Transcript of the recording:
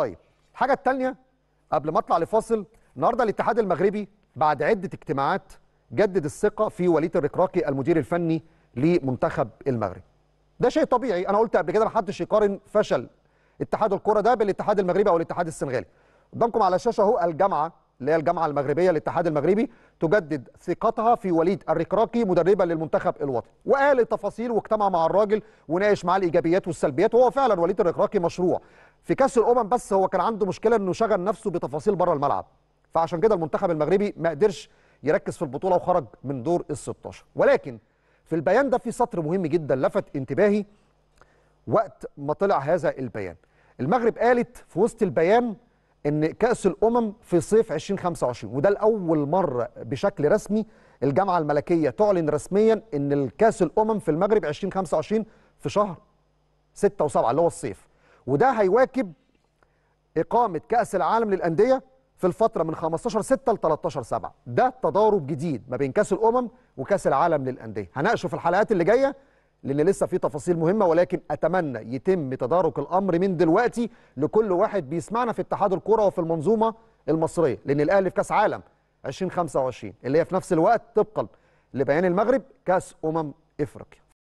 طيب الحاجه الثانيه قبل ما اطلع لفاصل النهارده الاتحاد المغربي بعد عده اجتماعات جدد الثقه في وليد الركراكي المدير الفني لمنتخب المغرب ده شيء طبيعي انا قلت قبل كده ما حدش يقارن فشل اتحاد الكره ده بالاتحاد المغربي او الاتحاد السنغالي قدامكم على الشاشه اهو الجامعه اللي هي الجامعه المغربيه الاتحاد المغربي تجدد ثقتها في وليد الركراكي مدربا للمنتخب الوطني وقال التفاصيل واجتمع مع الراجل وناقش معاه الايجابيات والسلبيات وهو فعلا وليد الركراكي مشروع في كاس الامم بس هو كان عنده مشكله انه شغل نفسه بتفاصيل بره الملعب فعشان كده المنتخب المغربي ما قدرش يركز في البطوله وخرج من دور ال 16 ولكن في البيان ده في سطر مهم جدا لفت انتباهي وقت ما طلع هذا البيان المغرب قالت في وسط البيان ان كاس الامم في صيف 2025 وده لاول مره بشكل رسمي الجامعه الملكيه تعلن رسميا ان الكاس الامم في المغرب 2025 في شهر 6 و7 اللي هو الصيف وده هيواكب اقامه كاس العالم للانديه في الفتره من 15 6 ل 13 7 ده تضارب جديد ما بين كاس الامم وكاس العالم للانديه هناقشه في الحلقات اللي جايه لان لسه في تفاصيل مهمه ولكن اتمنى يتم تدارك الامر من دلوقتي لكل واحد بيسمعنا في اتحاد الكوره وفي المنظومه المصريه لان الاهلي في كاس عالم 2025 اللي هي في نفس الوقت طبقا لبيان المغرب كاس امم افريقيا